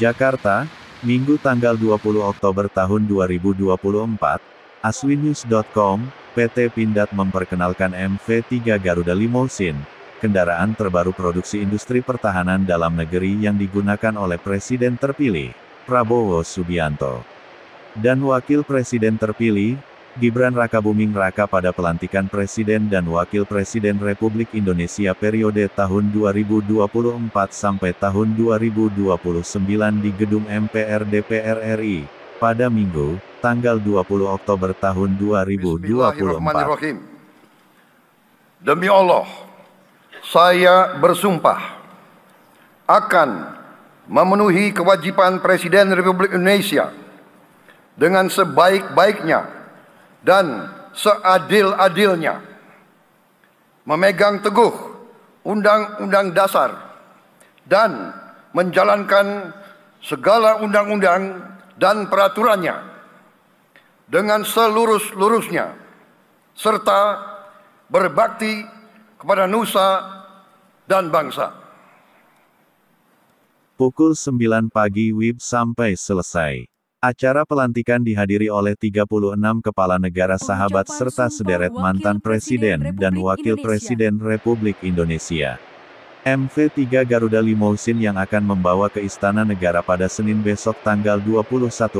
Jakarta, Minggu tanggal 20 Oktober tahun 2024, aswinews.com, PT Pindad memperkenalkan MV3 Garuda Limousin, kendaraan terbaru produksi industri pertahanan dalam negeri yang digunakan oleh Presiden terpilih, Prabowo Subianto. Dan Wakil Presiden terpilih, Gibran Rakabuming Raka pada pelantikan Presiden dan Wakil Presiden Republik Indonesia periode tahun 2024 sampai tahun 2029 di Gedung MPR DPR RI, pada Minggu, tanggal 20 Oktober tahun 2024. Demi Allah, saya bersumpah akan memenuhi kewajiban Presiden Republik Indonesia dengan sebaik-baiknya dan seadil-adilnya memegang teguh undang-undang dasar dan menjalankan segala undang-undang dan peraturannya dengan selurus-lurusnya serta berbakti kepada nusa dan bangsa. Pukul 9 pagi WIB sampai selesai. Acara pelantikan dihadiri oleh 36 kepala negara sahabat serta sederet mantan presiden dan wakil presiden Republik Indonesia. MV3 Garuda Limousine yang akan membawa ke Istana Negara pada Senin besok tanggal 21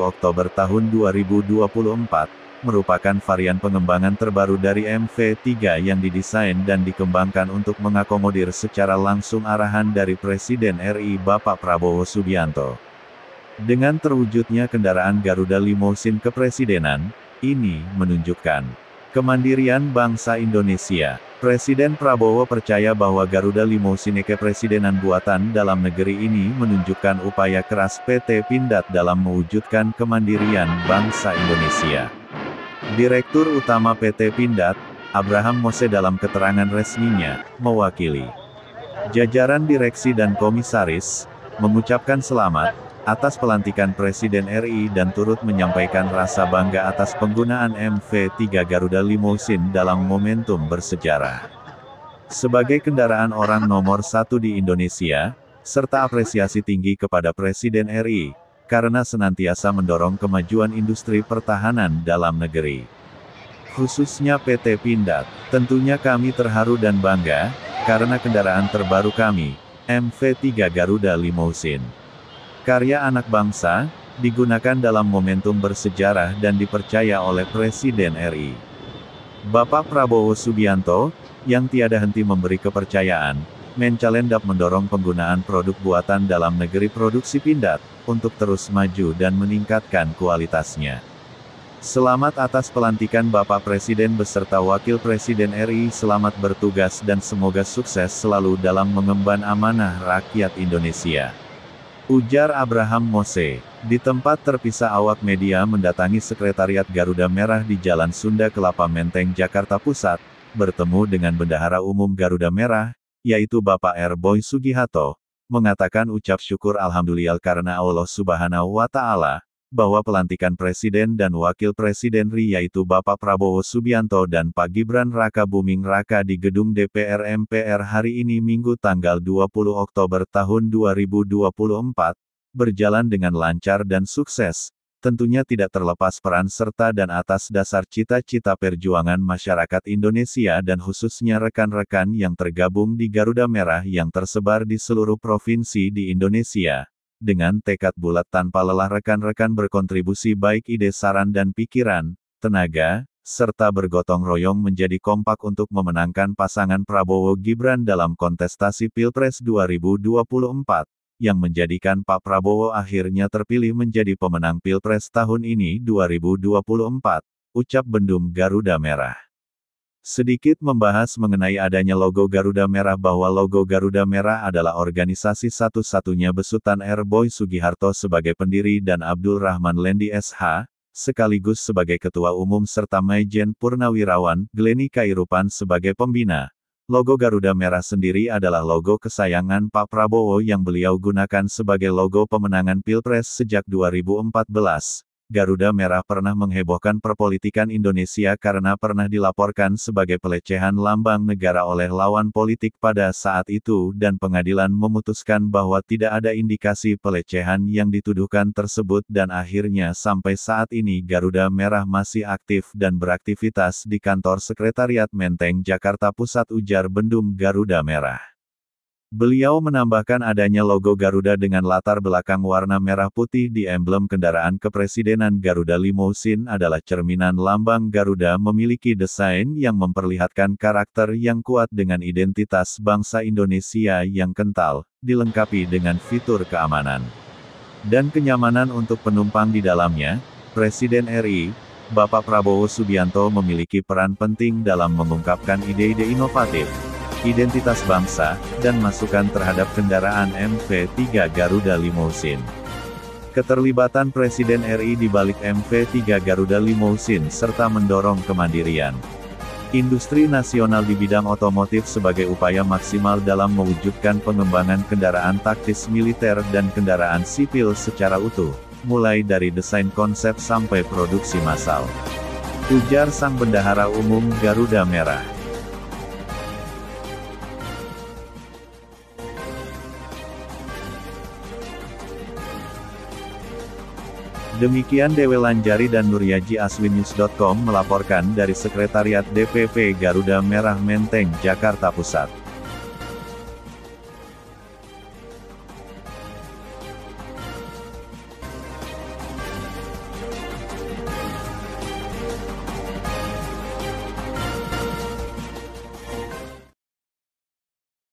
Oktober tahun 2024, merupakan varian pengembangan terbaru dari MV3 yang didesain dan dikembangkan untuk mengakomodir secara langsung arahan dari Presiden RI Bapak Prabowo Subianto. Dengan terwujudnya kendaraan Garuda Limousin Kepresidenan, ini menunjukkan kemandirian bangsa Indonesia. Presiden Prabowo percaya bahwa Garuda Limousine Kepresidenan buatan dalam negeri ini menunjukkan upaya keras PT Pindad dalam mewujudkan kemandirian bangsa Indonesia. Direktur Utama PT Pindad, Abraham Mose dalam keterangan resminya, mewakili jajaran direksi dan komisaris, mengucapkan selamat atas pelantikan Presiden RI dan turut menyampaikan rasa bangga atas penggunaan MV3 Garuda Limousine dalam momentum bersejarah. Sebagai kendaraan orang nomor satu di Indonesia, serta apresiasi tinggi kepada Presiden RI, karena senantiasa mendorong kemajuan industri pertahanan dalam negeri. Khususnya PT Pindad, tentunya kami terharu dan bangga, karena kendaraan terbaru kami, MV3 Garuda Limousine Karya anak bangsa, digunakan dalam momentum bersejarah dan dipercaya oleh Presiden RI. Bapak Prabowo Subianto, yang tiada henti memberi kepercayaan, Mencalendap mendorong penggunaan produk buatan dalam negeri produksi pindad, untuk terus maju dan meningkatkan kualitasnya. Selamat atas pelantikan Bapak Presiden beserta Wakil Presiden RI selamat bertugas dan semoga sukses selalu dalam mengemban amanah rakyat Indonesia. Ujar Abraham Mose. Di tempat terpisah awak media mendatangi Sekretariat Garuda Merah di Jalan Sunda Kelapa Menteng, Jakarta Pusat, bertemu dengan Bendahara Umum Garuda Merah, yaitu Bapak Erboy Sugihato, mengatakan ucap syukur Alhamdulillah karena Allah Subhanahu wa Ta'ala, bahwa pelantikan Presiden dan Wakil Presiden RI yaitu Bapak Prabowo Subianto dan Pak Gibran Raka Buming Raka di gedung DPR MPR hari ini Minggu tanggal 20 Oktober tahun 2024, berjalan dengan lancar dan sukses, tentunya tidak terlepas peran serta dan atas dasar cita-cita perjuangan masyarakat Indonesia dan khususnya rekan-rekan yang tergabung di Garuda Merah yang tersebar di seluruh provinsi di Indonesia. Dengan tekad bulat tanpa lelah rekan-rekan berkontribusi baik ide saran dan pikiran, tenaga, serta bergotong royong menjadi kompak untuk memenangkan pasangan Prabowo Gibran dalam kontestasi Pilpres 2024, yang menjadikan Pak Prabowo akhirnya terpilih menjadi pemenang Pilpres tahun ini 2024, ucap Bendum Garuda Merah. Sedikit membahas mengenai adanya logo Garuda Merah bahwa logo Garuda Merah adalah organisasi satu-satunya besutan Airboy Sugiharto sebagai pendiri dan Abdul Rahman Lendi SH, sekaligus sebagai Ketua Umum serta Majen Purnawirawan, Gleni Kairupan sebagai pembina. Logo Garuda Merah sendiri adalah logo kesayangan Pak Prabowo yang beliau gunakan sebagai logo pemenangan Pilpres sejak 2014. Garuda Merah pernah menghebohkan perpolitikan Indonesia karena pernah dilaporkan sebagai pelecehan lambang negara oleh lawan politik pada saat itu dan pengadilan memutuskan bahwa tidak ada indikasi pelecehan yang dituduhkan tersebut dan akhirnya sampai saat ini Garuda Merah masih aktif dan beraktivitas di kantor Sekretariat Menteng Jakarta Pusat ujar Bendum Garuda Merah. Beliau menambahkan adanya logo Garuda dengan latar belakang warna merah putih di emblem kendaraan kepresidenan Garuda Limousin adalah cerminan lambang Garuda memiliki desain yang memperlihatkan karakter yang kuat dengan identitas bangsa Indonesia yang kental, dilengkapi dengan fitur keamanan dan kenyamanan untuk penumpang di dalamnya. Presiden RI, Bapak Prabowo Subianto memiliki peran penting dalam mengungkapkan ide-ide inovatif identitas bangsa, dan masukan terhadap kendaraan MV3 Garuda Limousine. Keterlibatan Presiden RI di balik MV3 Garuda Limousine serta mendorong kemandirian industri nasional di bidang otomotif sebagai upaya maksimal dalam mewujudkan pengembangan kendaraan taktis militer dan kendaraan sipil secara utuh, mulai dari desain konsep sampai produksi massal. Ujar sang bendahara umum Garuda Merah. Demikian Dewi Lanjari dan Nuryaji Aswinews.com melaporkan dari Sekretariat DPP Garuda Merah Menteng, Jakarta Pusat.